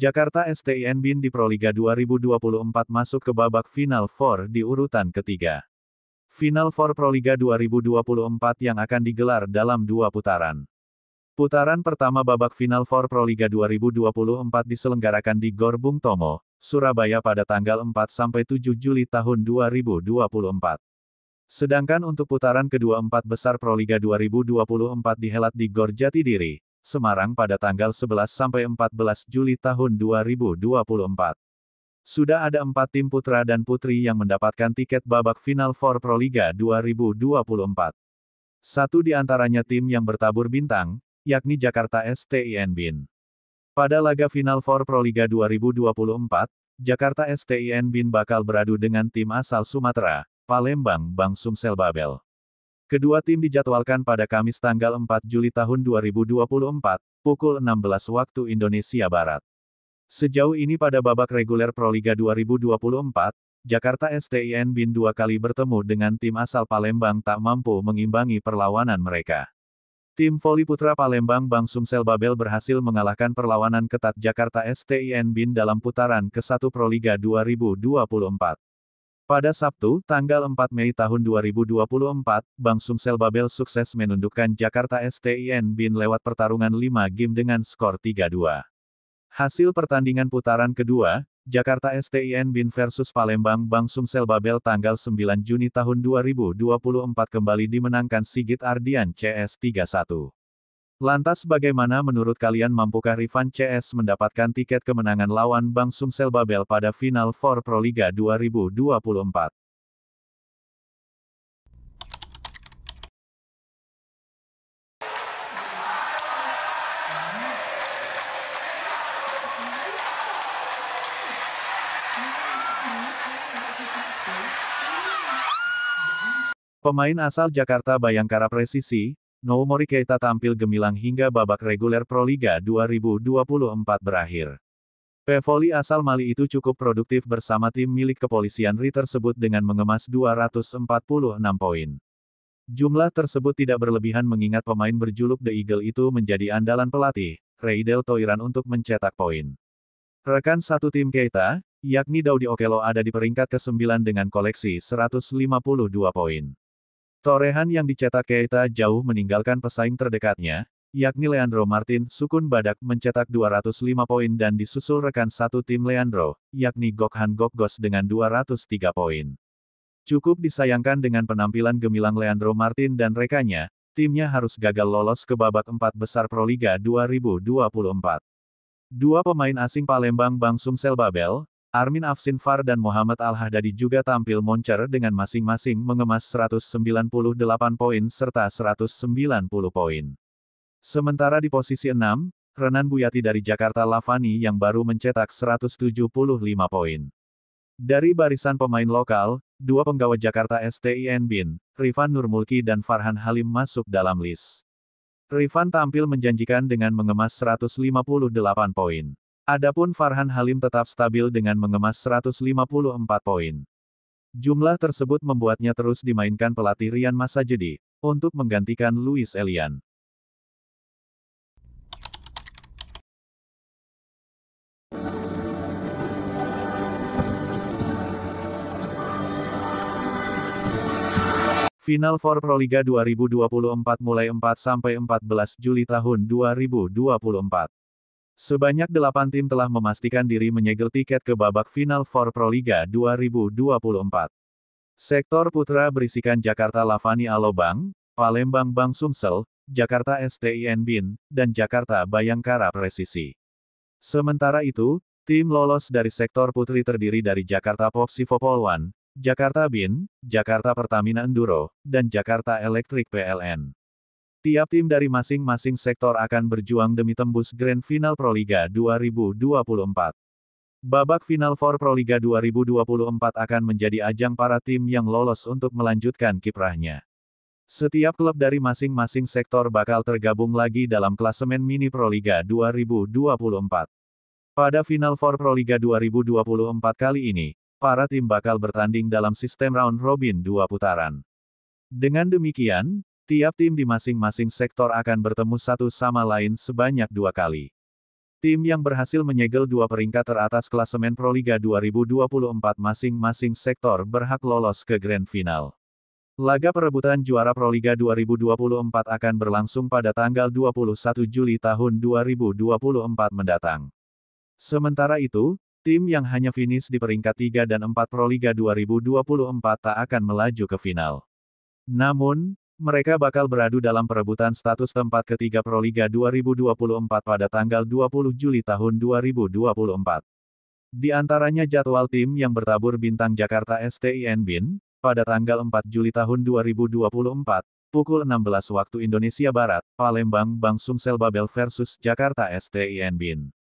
Jakarta STIN Bin di Proliga 2024 masuk ke babak Final Four di urutan ketiga. Final Four Proliga 2024 yang akan digelar dalam dua putaran. Putaran pertama babak final Four Proliga 2024 diselenggarakan di Gor Bung Tomo, Surabaya pada tanggal 4-7 Juli tahun 2024. Sedangkan untuk putaran kedua empat besar Proliga 2024 dihelat di Gor Jatidiri, Semarang pada tanggal 11-14 Juli tahun 2024. Sudah ada empat tim putra dan putri yang mendapatkan tiket babak final for Proliga 2024. Satu di antaranya tim yang bertabur bintang, yakni Jakarta STIN Bin. Pada laga final for Proliga 2024, Jakarta STIN Bin bakal beradu dengan tim asal Sumatera, Palembang Bang Sumsel Babel. Kedua tim dijadwalkan pada Kamis tanggal 4 Juli tahun 2024, pukul 16 waktu Indonesia Barat. Sejauh ini pada babak reguler Proliga 2024, Jakarta STIN Bin dua kali bertemu dengan tim asal Palembang tak mampu mengimbangi perlawanan mereka. Tim voli putra Palembang Bang Sumsel Babel berhasil mengalahkan perlawanan ketat Jakarta STIN Bin dalam putaran ke-1 Proliga 2024. Pada Sabtu, tanggal 4 Mei tahun 2024, Bank Sumsel Babel sukses menundukkan Jakarta STIN BIN lewat pertarungan 5 game dengan skor 3-2. Hasil pertandingan putaran kedua, Jakarta STIN BIN versus Palembang Bank Sumsel Babel tanggal 9 Juni tahun 2024 kembali dimenangkan Sigit Ardian CS 3-1. Lantas bagaimana menurut kalian mampukah Rifan CS mendapatkan tiket kemenangan lawan Bang Sumsel Babel pada Final Four Liga 2024? Pemain asal Jakarta Bayangkara Presisi, Noumori Keita tampil gemilang hingga babak reguler Proliga 2024 berakhir. Pevoli asal Mali itu cukup produktif bersama tim milik kepolisian RI tersebut dengan mengemas 246 poin. Jumlah tersebut tidak berlebihan mengingat pemain berjuluk The Eagle itu menjadi andalan pelatih, Reidel Toiran untuk mencetak poin. Rekan satu tim Keita, yakni Daudi Okelo ada di peringkat ke-9 dengan koleksi 152 poin. Torehan yang dicetak Keita jauh meninggalkan pesaing terdekatnya, yakni Leandro Martin Sukun Badak mencetak 205 poin dan disusul rekan satu tim Leandro, yakni Gokhan Gokgos dengan 203 poin. Cukup disayangkan dengan penampilan gemilang Leandro Martin dan rekannya, timnya harus gagal lolos ke babak empat besar Proliga 2024. Dua pemain asing Palembang Bang Sumsel Babel, Armin Afsinfar dan Muhammad al hadadi juga tampil moncer dengan masing-masing mengemas 198 poin serta 190 poin. Sementara di posisi 6, Renan Buyati dari Jakarta Lavani yang baru mencetak 175 poin. Dari barisan pemain lokal, dua penggawa Jakarta STIN Bin, Rifan Nurmulki dan Farhan Halim masuk dalam list. Rifan tampil menjanjikan dengan mengemas 158 poin. Adapun Farhan Halim tetap stabil dengan mengemas 154 poin. Jumlah tersebut membuatnya terus dimainkan pelatih Rian Masajedi, untuk menggantikan Luis Elian. Final Four Proliga 2024 mulai 4 sampai 14 Juli tahun 2024. Sebanyak delapan tim telah memastikan diri menyegel tiket ke babak final for Proliga 2024. Sektor putra berisikan Jakarta Lavani Alobang, Palembang Bang Sumsel, Jakarta STIN Bin, dan Jakarta Bayangkara Presisi. Sementara itu, tim lolos dari sektor putri terdiri dari Jakarta Popsivo Polwan, Jakarta Bin, Jakarta Pertamina Enduro, dan Jakarta Electric PLN. Tiap tim dari masing-masing sektor akan berjuang demi tembus Grand Final Proliga 2024. Babak final for Proliga 2024 akan menjadi ajang para tim yang lolos untuk melanjutkan kiprahnya. Setiap klub dari masing-masing sektor bakal tergabung lagi dalam klasemen mini Proliga 2024. Pada final for Proliga 2024 kali ini, para tim bakal bertanding dalam sistem round robin dua putaran. Dengan demikian, Tiap tim di masing-masing sektor akan bertemu satu sama lain sebanyak dua kali. Tim yang berhasil menyegel dua peringkat teratas klasemen Proliga 2024 masing-masing sektor berhak lolos ke grand final. Laga perebutan juara Proliga 2024 akan berlangsung pada tanggal 21 Juli tahun 2024 mendatang. Sementara itu, tim yang hanya finish di peringkat 3 dan 4 Proliga 2024 tak akan melaju ke final. Namun, mereka bakal beradu dalam perebutan status tempat ketiga Proliga 2024 pada tanggal 20 Juli tahun 2024. Di antaranya jadwal tim yang bertabur bintang Jakarta STIN BIN, pada tanggal 4 Juli tahun 2024, pukul 16 waktu Indonesia Barat, Palembang Bang Sumsel Babel versus Jakarta STIN BIN.